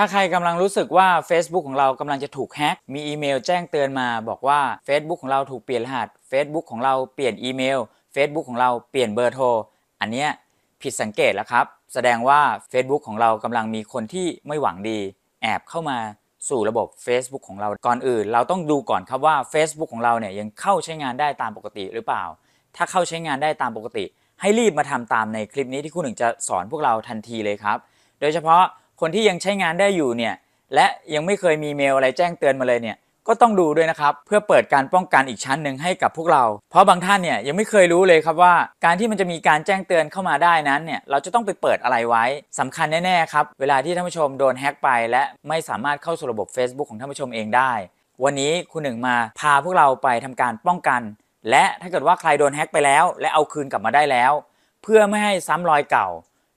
ถ้าใครกำลังรู้สึกว่า Facebook ของเรากำลังจะถูกแฮ็กมีอีเมลแจ้งเตือนมาบอกว่า Facebook ของเราถูกเปลี่ยนรหัส Facebook ของเราเปลี่ยนอีเมล Facebook ของเราเปลี่ยนเบอร์โทร อันเนี้ยผิดสังเกตแล้วครับ แสดงว่า Facebook ของเรากำลังมีคนที่ไม่หวังดีแอบเข้ามาสู่ระบบ Facebook ของเรา ก่อนอื่น เราต้องดูก่อนครับว่า Facebook ของเราเนี่ยยังเข้าใช้งานได้ตามปกติหรือเปล่า ถ้าเข้าใช้งานได้ตามปกติ ให้รีบมาทำตามในคลิปนี้ที่คุณหนึ่งจะสอนพวกเราทันทีเลยครับ โดยเฉพาะคนที่ยังใช้งานได้อยู่เนี่ยและยังไม่เคยมีเมลอะไรแจ้งเตือนมาเลยเนี่ยก็ต้องดูด้วยนะครับเพื่อเปิดการป้องกันอีกชั้นหนึ่งให้กับพวกเรา เพราะบางท่านเนี่ยยังไม่เคยรู้เลยครับว่า การที่มันจะมีการแจ้งเตือนเข้ามาได้นั้นเนี่ยเราจะต้องไปเปิดอะไรไว้สำคัญแน่ๆครับเวลาที่ท่านผู้ชมโดนแฮ็กไป และไม่สามารถเข้าสู่ระบบ Facebook ของท่านผู้ชมเองได้ วันนี้คุณหนึ่งมาพาพวกเราไปทำการป้องกัน และถ้าเกิดว่าใครโดนแฮ็กไปแล้วและเอาคืนกลับมาได้แล้ว เพื่อไม่ให้ซ้ำรอยเก่า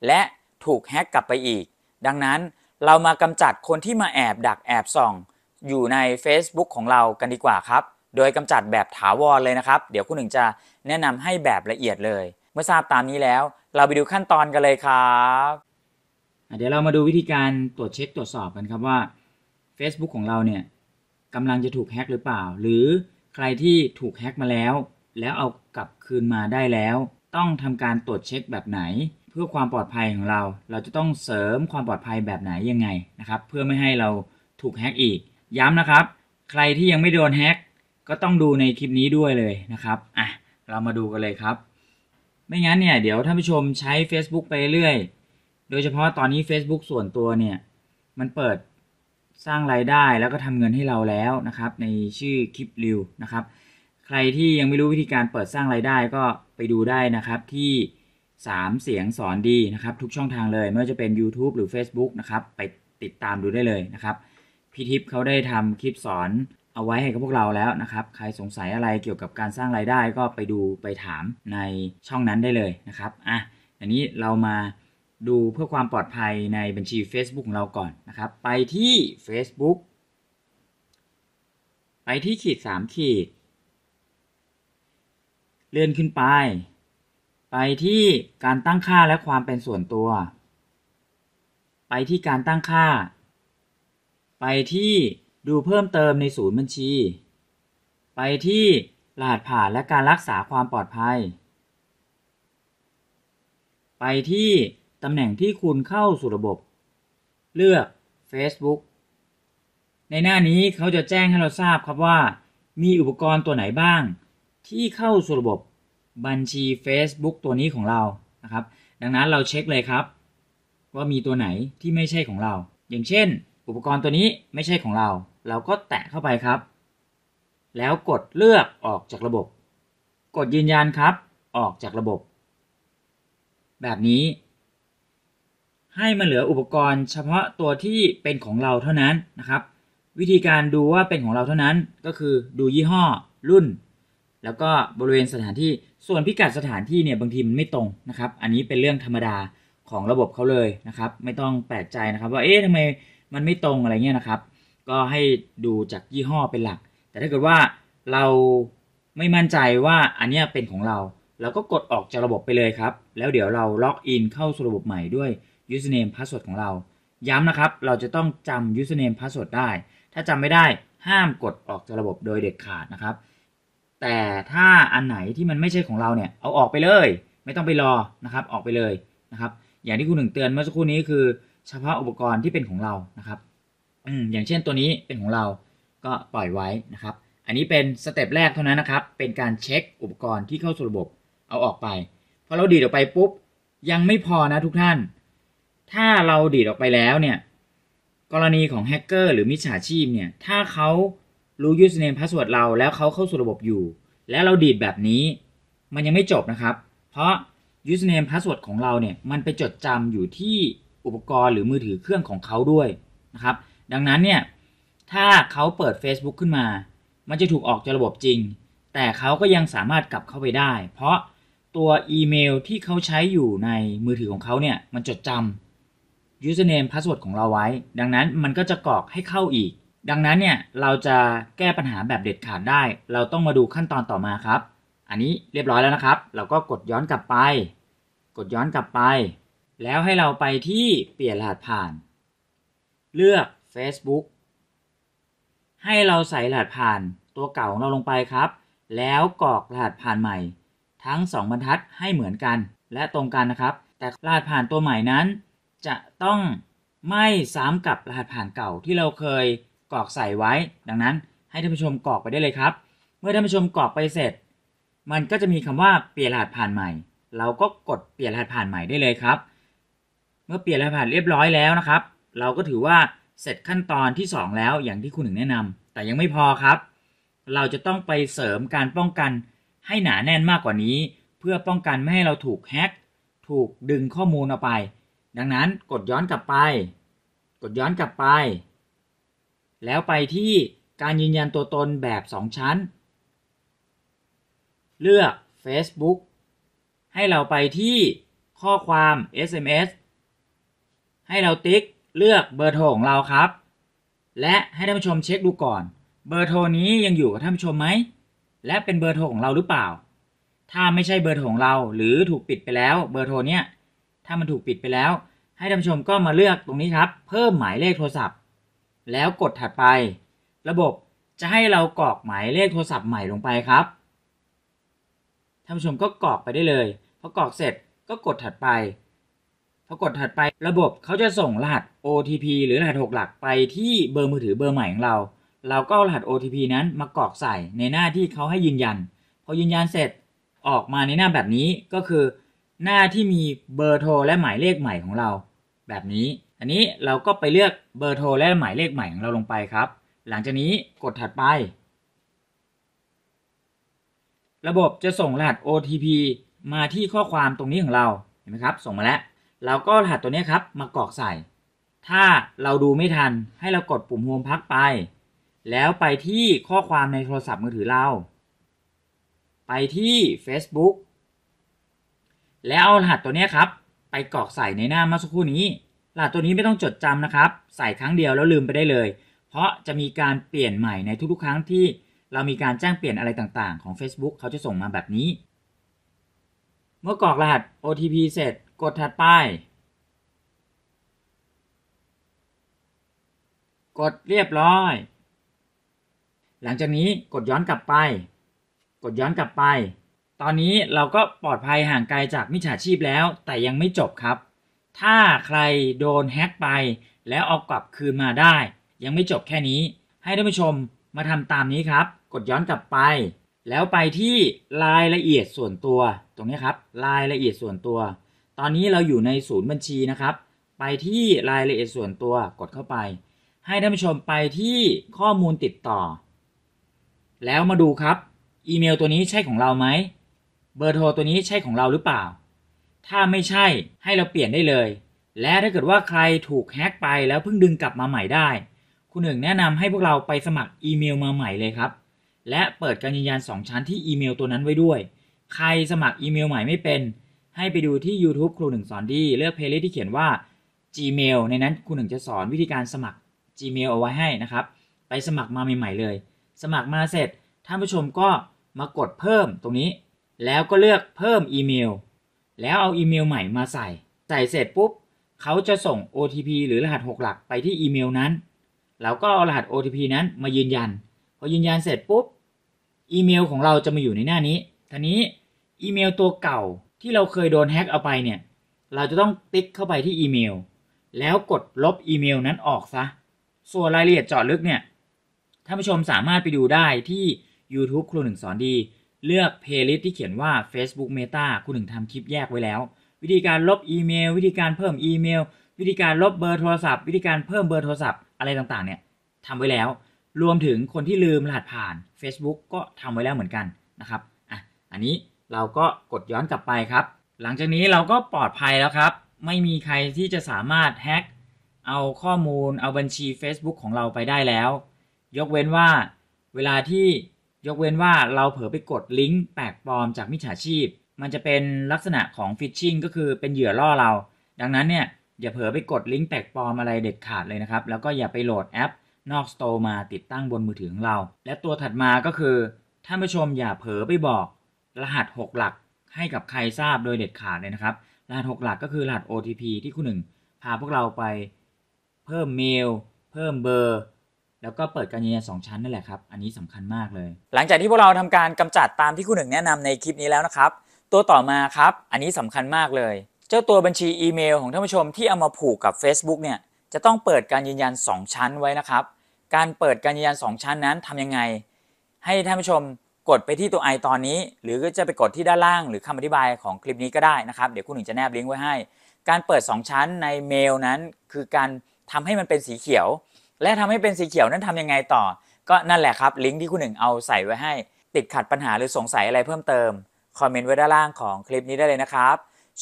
และถูกแฮ็กกลับไปอีกดังนั้นเรามากำจัดคนที่มาแอบดักแอบส่องอยู่ใน Facebook ของเรากันดีกว่าครับ โดยกำจัดแบบถาวรเลยนะครับ เดี๋ยวคุณหนึ่งจะแนะนำให้แบบละเอียดเลย เมื่อทราบตามนี้แล้วเราไปดูขั้นตอนกันเลยครับเดี๋ยวเรามาดูวิธีการตรวจเช็คตรวจสอบกันครับว่า Facebook ของเราเนี่ยกำลังจะถูกแฮกหรือเปล่า หรือใครที่ถูกแฮกมาแล้วแล้วเอากลับคืนมาได้แล้ว ต้องทำการตรวจเช็คแบบไหนเพื่อความปลอดภัยของเราเราจะต้องเสริมความปลอดภัยแบบไหนยังไงนะครับ เพื่อไม่ให้เราถูกแฮกอีก ย้ำนะครับ ใครที่ยังไม่โดนแฮกก็ต้องดูในคลิปนี้ด้วยเลยนะครับอ่ะเรามาดูกันเลยครับ ไม่งั้นเนี่ยเดี๋ยวท่านผู้ชมใช้ Facebook ไปเรื่อย โดยเฉพาะตอนนี้ Facebook ส่วนตัวเนี่ย มันเปิดสร้างรายได้แล้วก็ทำเงินให้เราแล้วนะครับ ในชื่อคลิปริวนะครับ ใครที่ยังไม่รู้วิธีการเปิดสร้างรายได้ก็ไปดูได้นะครับที่3เสียงสอนดีนะครับทุกช่องทางเลยไม่ว่าจะเป็น YouTube หรือ Facebook นะครับ ไปติดตามดูได้เลยนะครับพี่ทิพย์เขาได้ทำคลิปสอนเอาไว้ให้กับพวกเราแล้วนะครับ ใครสงสัยอะไรเกี่ยวกับการสร้างรายได้ก็ไปดูไปถามในช่องนั้นได้เลยนะครับอ่ะอันนี้เรามาดูเพื่อความปลอดภัยในบัญชี Facebook ของเราก่อนนะครับ ไปที่ Facebook ไปที่ขีด 3 ขีดเลื่อนขึ้นไปไปที่การตั้งค่าและความเป็นส่วนตัว ไปที่การตั้งค่า ไปที่ดูเพิ่มเติมในศูนย์บัญชี ไปที่รหัสผ่านและการรักษาความปลอดภัย ไปที่ตำแหน่งที่คุณเข้าสู่ระบบ เลือก Facebook ในหน้านี้เขาจะแจ้งให้เราทราบครับว่า มีอุปกรณ์ตัวไหนบ้างที่เข้าสู่ระบบบัญชี Facebook ตัวนี้ของเรา นะครับ ดังนั้นเราเช็คเลยครับว่ามีตัวไหนที่ไม่ใช่ของเรา อย่างเช่น อุปกรณ์ตัวนี้ไม่ใช่ของเรา เราก็แตะเข้าไปครับ แล้วกดเลือกออกจากระบบ กดยืนยันครับ ออกจากระบบ แบบนี้ ให้มาเหลืออุปกรณ์เฉพาะตัวที่เป็นของเราเท่านั้นนะครับ วิธีการดูว่าเป็นของเราเท่านั้นก็คือดูยี่ห้อรุ่นแล้วก็บริเวณสถานที่ส่วนพิกัดสถานที่เนี่ยบางทีมันไม่ตรงนะครับอันนี้เป็นเรื่องธรรมดาของระบบเขาเลยนะครับ ไม่ต้องแปลกใจนะครับ ว่าเอ๊ะทำไมมันไม่ตรงอะไรเงี้ยนะครับ ก็ให้ดูจากยี่ห้อเป็นหลัก แต่ถ้าเกิดว่าเราไม่มั่นใจว่าอันนี้เป็นของเราเราก็กดออกจากระบบไปเลยครับแล้วเดี๋ยวเราล็อกอินเข้าสู่ระบบใหม่ด้วย username password ของเราย้ำนะครับเราจะต้องจำ username password ได้ถ้าจำไม่ได้ห้ามกดออกจากระบบโดยเด็ดขาดนะครับแต่ถ้าอันไหนที่มันไม่ใช่ของเราเนี่ยเอาออกไปเลย ไม่ต้องไปรอนะครับออกไปเลยนะครับ อย่างที่คุณหนึ่งเตือน เมื่อสักครู่นี้คือเฉพาะอุปกรณ์ที่เป็นของเรานะครับอืมอย่างเช่นตัวนี้เป็นของเราก็ปล่อยไว้นะครับ อันนี้เป็นสเต็ปแรกเท่านั้นนะครับ เป็นการเช็คอุปกรณ์ที่เข้าสู่ระบบเอาออกไปพอเราดีดออกไปปุ๊บ ยังไม่พอนะทุกท่าน ถ้าเราดีดออกไปแล้วเนี่ย กรณีของแฮกเกอร์หรือมิจฉาชีพเนี่ย ถ้าเขารู้ username password เราแล้วเขาเข้าสู่ระบบอยู่ แล้วเราดีดแบบนี้ มันยังไม่จบนะครับ เพราะ username password ของเราเนี่ย มันไปจดจำอยู่ที่อุปกรณ์หรือมือถือเครื่องของเขาด้วยนะครับ ดังนั้นเนี่ย ถ้าเขาเปิด Facebook ขึ้นมา มันจะถูกออกจากระบบจริง แต่เขาก็ยังสามารถกลับเข้าไปได้ เพราะตัวอีเมลที่เขาใช้อยู่ในมือถือของเขาเนี่ยมันจดจำ username password ของเราไว้ ดังนั้นมันก็จะกรอกให้เข้าอีกดังนั้นเนี่ยเราจะแก้ปัญหาแบบเด็ดขาดได้ เราต้องมาดูขั้นตอนต่อมาครับ อันนี้เรียบร้อยแล้วนะครับ เราก็กดย้อนกลับไป กดย้อนกลับไป แล้วให้เราไปที่เปลี่ยนรหัสผ่าน เลือก Facebook ให้เราใส่รหัสผ่านตัวเก่าของเราลงไปครับ แล้วกรอกรหัสผ่านใหม่ ทั้ง 2 บรรทัดให้เหมือนกันและตรงกันนะครับ แต่รหัสผ่านตัวใหม่นั้น จะต้องไม่ซ้ำกับรหัสผ่านเก่าที่เราเคยกรอกใส่ไว้ดังนั้นให้ท่านผู้ชมกรอกไปได้เลยครับ เมื่อท่านผู้ชมกรอกไปเสร็จ มันก็จะมีคำว่าเปลี่ยนรหัสผ่านใหม่ เราก็กดเปลี่ยนรหัสผ่านใหม่ได้เลยครับ เมื่อเปลี่ยนรหัสผ่านเรียบร้อยแล้วนะครับ เราก็ถือว่าเสร็จขั้นตอนที่ 2 แล้วอย่างที่คุณหนึ่งแนะนำ แต่ยังไม่พอครับ เราจะต้องไปเสริมการป้องกัน ให้หนาแน่นมากกว่านี้ เพื่อป้องกันไม่ให้เราถูกแฮ็กถูกดึงข้อมูลออกไป ดังนั้นกดย้อนกลับไป กดย้อนกลับไปแล้วไปที่การยืนยันตัวตนแบบ 2 ชั้น เลือก Facebook ให้เราไปที่ข้อความ SMS ให้เราติ๊กเลือกเบอร์โทรของเราครับ และให้ท่านผู้ชมเช็คดูก่อน เบอร์โทรนี้ยังอยู่กับท่านผู้ชมไหม และเป็นเบอร์โทรของเราหรือเปล่า ถ้าไม่ใช่เบอร์โทรของเราหรือถูกปิดไปแล้วเบอร์โทรเนี้ยถ้ามันถูกปิดไปแล้ว ให้ท่านผู้ชมก็มาเลือกตรงนี้ครับเพิ่มหมายเลขโทรศัพท์แล้วกดถัดไป ระบบจะให้เรากรอกหมายเลขโทรศัพท์ใหม่ลงไปครับ ท่านผู้ชมก็กรอกไปได้เลย พอกรอกเสร็จก็กดถัดไป พอกดถัดไประบบเขาจะส่งรหัส OTP หรือรหัส6หลักไปที่เบอร์มือถือเบอร์ใหม่ของเรา เราก็รหัส OTP นั้นมากรอกใส่ในหน้าที่เขาให้ยืนยัน พอยืนยันเสร็จออกมาในหน้าแบบนี้ก็คือ หน้าที่มีเบอร์โทรและหมายเลขใหม่ของเรา แบบนี้อันนี้เราก็ไปเลือกเบอร์โทรและหมายเลขใหม่ของเราลงไปครับ หลังจากนี้กดถัดไป ระบบจะส่งรหัส OTP มาที่ข้อความตรงนี้ของเรา เห็นไหมครับ ส่งมาแล้ว เราก็รหัสตัวนี้ครับมากรอกใส่ ถ้าเราดูไม่ทันให้เรากดปุ่มโฮมพักไป แล้วไปที่ข้อความในโทรศัพท์มือถือเรา ไปที่ Facebook แล้วเอารหัสตัวนี้ครับ ไปกรอกใส่ในหน้าเมื่อสักครู่นี้หลัสตัวนี้ไม่ต้องจดจำนะครับ ใส่ครั้งเดียวแล้วลืมไปได้เลย เพราะจะมีการเปลี่ยนใหม่ในทุกๆ ครั้งที่เรามีการแจ้งเปลี่ยนอะไรต่าง ๆของ Facebook เขาจะส่งมาแบบนี้ เมื่อกรอกรหัส OTP เสร็จกดถัดไป กดเรียบร้อย หลังจากนี้กดย้อนกลับไป กดย้อนกลับไป ตอนนี้เราก็ปลอดภัยห่างไกลจากมิจฉาชีพแล้วแต่ยังไม่จบครับถ้าใครโดนแฮ็กไป แล้วเอากลับคืนมาได้ ยังไม่จบแค่นี้ ให้ท่านผู้ชมมาทำตามนี้ครับ กดย้อนกลับไป แล้วไปที่รายละเอียดส่วนตัวตรงนี้ครับ รายละเอียดส่วนตัว ตอนนี้เราอยู่ในศูนย์บัญชีนะครับ ไปที่รายละเอียดส่วนตัวกดเข้าไป ให้ท่านผู้ชมไปที่ข้อมูลติดต่อ แล้วมาดูครับอีเมลตัวนี้ใช่ของเราไหมเบอร์โทรตัวนี้ใช่ของเราหรือเปล่าถ้าไม่ใช่ให้เราเปลี่ยนได้เลย และถ้าเกิดว่าใครถูกแฮ็กไปแล้วเพิ่งดึงกลับมาใหม่ได้คุณหนึ่งแนะนำให้พวกเราไปสมัครอีเมลมาใหม่เลยครับ และเปิดการยืนยัน2 ชั้นที่อีเมลตัวนั้นไว้ด้วย ใครสมัครอีเมลใหม่ไม่เป็น ให้ไปดูที่ YouTube ครูหนึ่งสอนดี เลือกเพลย์ลิสที่เขียนว่า Gmail ในนั้นครูหนึ่งจะสอนวิธีการสมัคร Gmail เอาไว้ให้นะครับ ไปสมัครมาใหม่ ๆเลย สมัครมาเสร็จท่านผู้ชมก็มากดเพิ่มตรงนี้ แล้วก็เลือกเพิ่มอีเมลแล้วเอาอีเมลใหม่มาใส่ ใส่เสร็จปุ๊บเขาจะส่ง OTP หรือรหัส 6 หลักไปที่อีเมลนั้นเราก็เอารหัส OTP นั้นมายืนยัน พอยืนยันเสร็จปุ๊บ อีเมลของเราจะมาอยู่ในหน้านี้ทีนี้ อีเมลตัวเก่าที่เราเคยโดนแฮ็กเอาไปเนี่ย เราจะต้องติ๊กเข้าไปที่อีเมล แล้วกดลบอีเมลนั้นออกซะ ส่วนรายละเอียดเจาะลึกเนี่ย ท่านผู้ชมสามารถไปดูได้ที่ YouTube ครูหนึ่งสอนดีเลือกเพลย์ลิสต์ที่เขียนว่า Facebook Meta คุณถึงทำคลิปแยกไว้แล้ว วิธีการลบอีเมลวิธีการเพิ่มอีเมล วิธีการลบเบอร์โทรศัพท์ วิธีการเพิ่มเบอร์โทรศัพท์อะไรต่างๆเนี่ยทำไว้แล้ว รวมถึงคนที่ลืมรหัสผ่าน Facebook ก็ทำไว้แล้วเหมือนกันนะครับอ่ะอันนี้เราก็กดย้อนกลับไปครับ หลังจากนี้เราก็ปลอดภัยแล้วครับ ไม่มีใครที่จะสามารถแฮ็กเอาข้อมูล เอาบัญชี Facebook ของเราไปได้แล้ว ยกเว้นว่าเวลาที่ยกเว้นว่าเราเผลอไปกดลิงก์แปลกปลอมจากมิจฉาชีพ มันจะเป็นลักษณะของฟิชชิงก็คือเป็นเหยื่อล่อเรา ดังนั้นเนี่ยอย่าเผลอไปกดลิงก์แปลกปลอมอะไรเด็ดขาดเลยนะครับแล้วก็อย่าไปโหลดแอปนอกสโตร์มาติดตั้งบนมือถือของเรา และตัวถัดมาก็คือท่านผู้ชมอย่าเผลอไปบอกรหัส 6 หลักให้กับใครทราบโดยเด็ดขาดเลยนะครับรหัส6หลักก็คือรหัส OTP ที่คุณหนึ่งพาพวกเราไป เพิ่มเมลเพิ่มเบอร์แล้วก็เปิดการยืนยันสองชั้นนั่นแหละครับ อันนี้สำคัญมากเลย หลังจากที่พวกเราทำการกำจัดตามที่คุณหนึ่ง แนะนำในคลิปนี้แล้วนะครับ ตัวต่อมาครับ อันนี้สำคัญมากเลย เจ้าตัวบัญชีอีเมล ของท่านผู้ชมที่เอามาผูกกับ Facebook เนี่ย จะต้องเปิดการยืนยัน 2 ชั้นไว้นะครับ การเปิดการยืนยัน2ชั้นนั้นทํำยังไง ให้ท่านผู้ชมกดไปที่ตัวไอตอนนี้ หรือก็จะไปกดที่ด้านล่าง หรือคำอธิบายของคลิปนี้ก็ได้นะครับ เดี๋ยวคุณหนึ่งจะแนบลิงก์ไว้ให้ การเปิด 2 ชั้นในเมลนั้นคือการทำให้มันเป็นสีเขียวและทำให้เป็นสีเขียวนั้นทํำยังไงต่อ ก็นั่นแหละครับ ลิงก์ที่คุณหนึ่งเอาใส่ไว้ให้ติดขัดปัญหาหรือสงสัยอะไรเพิ่มเติม คอมเมนต์ไว้ด้านล่างของคลิปนี้ได้เลยนะครับ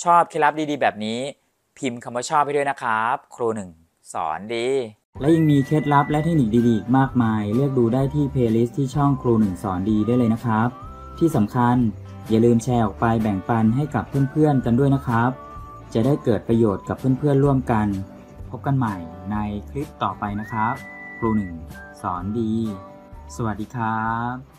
ชอบเคล็ดลับดีๆแบบนี้พิมพ์คำว่าชอบให้ด้วยนะครับ ครูหนึ่งสอนดี และยังมีเคล็ดลับและเทคนิคดีๆ มากมาย เลือกดูได้ที่เพลย์ลิสต์ที่ช่องครูหนึ่งสอนดีได้เลยนะครับ ที่สำคัญอย่าลืมแชร์ออกไปแบ่งปันให้กับเพื่อนๆ กันด้วยนะครับ จะได้เกิดประโยชน์กับเพื่อนๆร่วมกันพบกันใหม่ในคลิปต่อไปนะครับ ครูหนึ่งสอนดี สวัสดีครับ